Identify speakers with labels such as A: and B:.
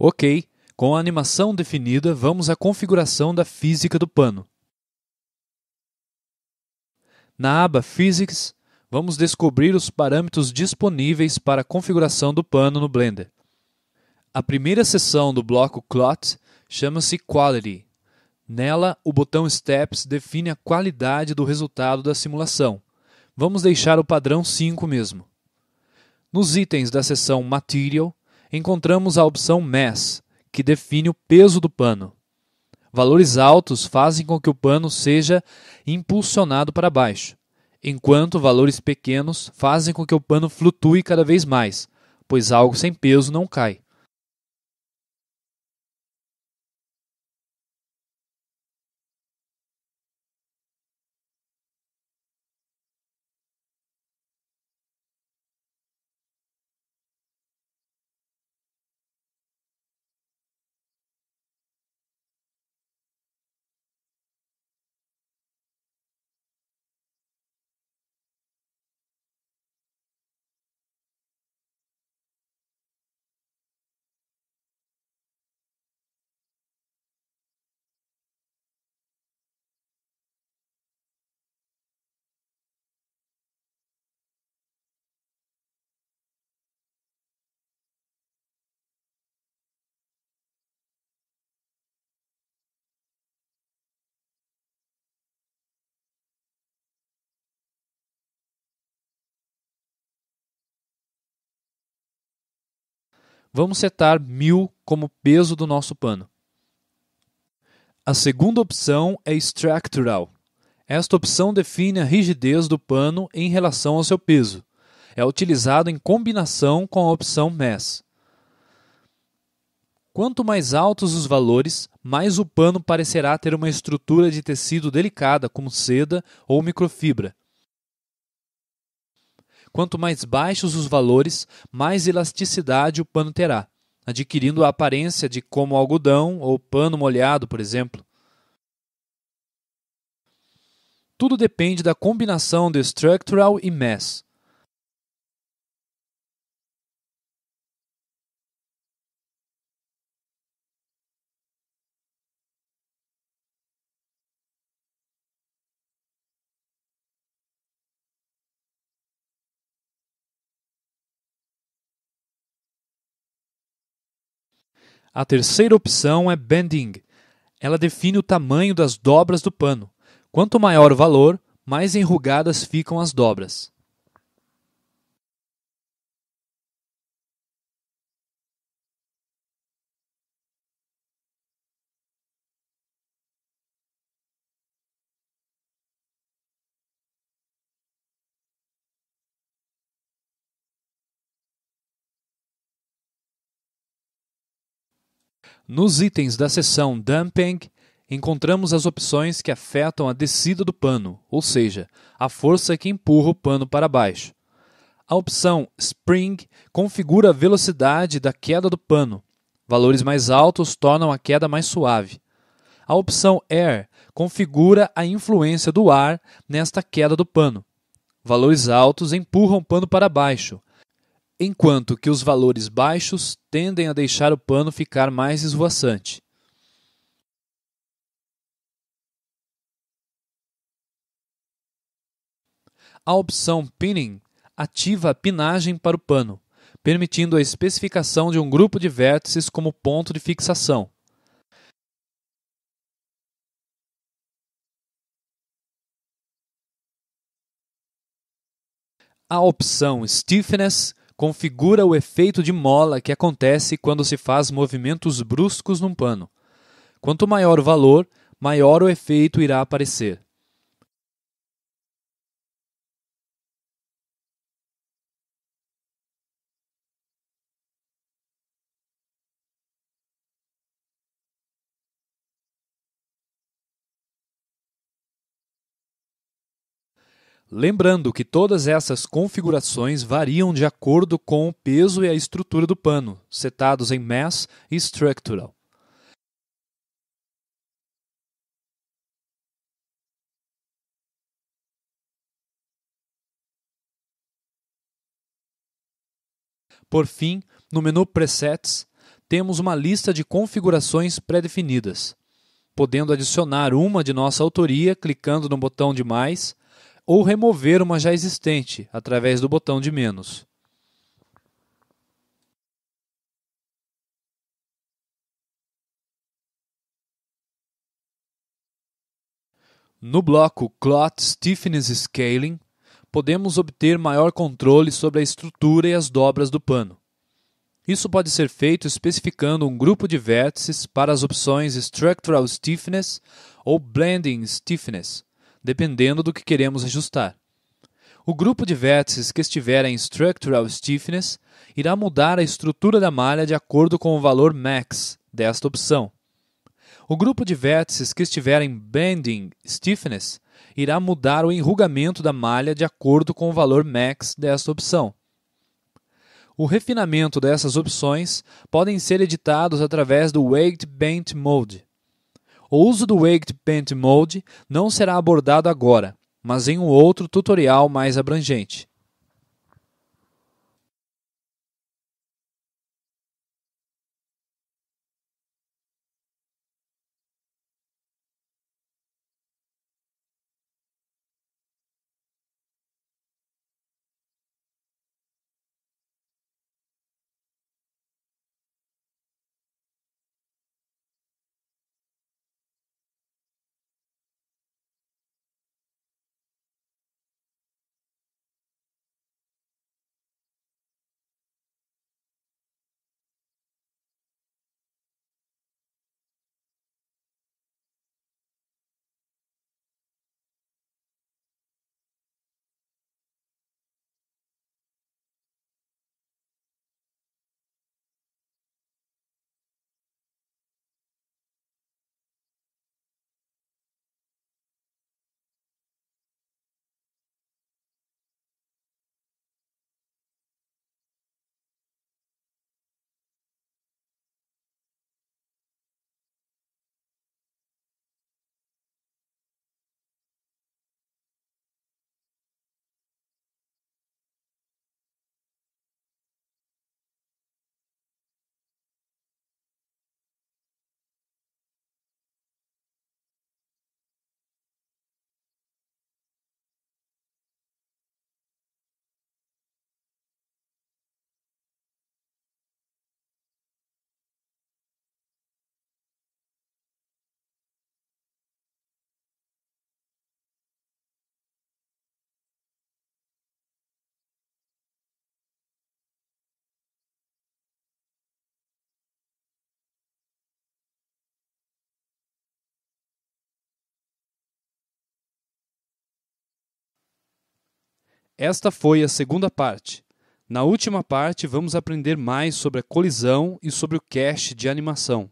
A: Ok, com a animação definida, vamos à configuração da física do pano. Na aba Physics, vamos descobrir os parâmetros disponíveis para a configuração do pano no Blender. A primeira seção do bloco Clot chama-se Quality. Nela, o botão Steps define a qualidade do resultado da simulação. Vamos deixar o padrão 5 mesmo. Nos itens da seção Material, encontramos a opção mass que define o peso do pano. Valores altos fazem com que o pano seja impulsionado para baixo, enquanto valores pequenos fazem com que o pano flutue cada vez mais, pois algo sem peso não cai. vamos setar mil como peso do nosso pano. A segunda opção é structural. Esta opção define a rigidez do pano em relação ao seu peso. É utilizado em combinação com a opção mass. Quanto mais altos os valores, mais o pano parecerá ter uma estrutura de tecido delicada, como seda ou microfibra, Quanto mais baixos os valores, mais elasticidade o pano terá, adquirindo a aparência de como algodão ou pano molhado, por exemplo. Tudo depende da combinação de structural e mass. A terceira opção é bending. Ela define o tamanho das dobras do pano. Quanto maior o valor, mais enrugadas ficam as dobras. Nos itens da seção Damping, encontramos as opções que afetam a descida do pano, ou seja, a força que empurra o pano para baixo. A opção Spring configura a velocidade da queda do pano. Valores mais altos tornam a queda mais suave. A opção Air configura a influência do ar nesta queda do pano. Valores altos empurram o pano para baixo, enquanto que os valores baixos tendem a deixar o pano ficar mais esvoaçante. A opção Pinning ativa a pinagem para o pano, permitindo a especificação de um grupo de vértices como ponto de fixação. A opção Stiffness configura o efeito de mola que acontece quando se faz movimentos bruscos num pano. Quanto maior o valor, maior o efeito irá aparecer. Lembrando que todas essas configurações variam de acordo com o peso e a estrutura do pano, setados em Mass e Structural. Por fim, no menu Presets, temos uma lista de configurações pré-definidas, podendo adicionar uma de nossa autoria clicando no botão de mais ou remover uma já existente através do botão de menos. No bloco Clot Stiffness Scaling, podemos obter maior controle sobre a estrutura e as dobras do pano. Isso pode ser feito especificando um grupo de vértices para as opções Structural Stiffness ou Blending Stiffness, dependendo do que queremos ajustar. O grupo de vértices que estiver em Structural Stiffness irá mudar a estrutura da malha de acordo com o valor max desta opção. O grupo de vértices que estiver em Bending Stiffness irá mudar o enrugamento da malha de acordo com o valor max desta opção. O refinamento dessas opções podem ser editados através do Weight Bent Mode. O uso do Waked Paint Mode não será abordado agora, mas em um outro tutorial mais abrangente. Esta foi a segunda parte. Na última parte, vamos aprender mais sobre a colisão e sobre o cache de animação.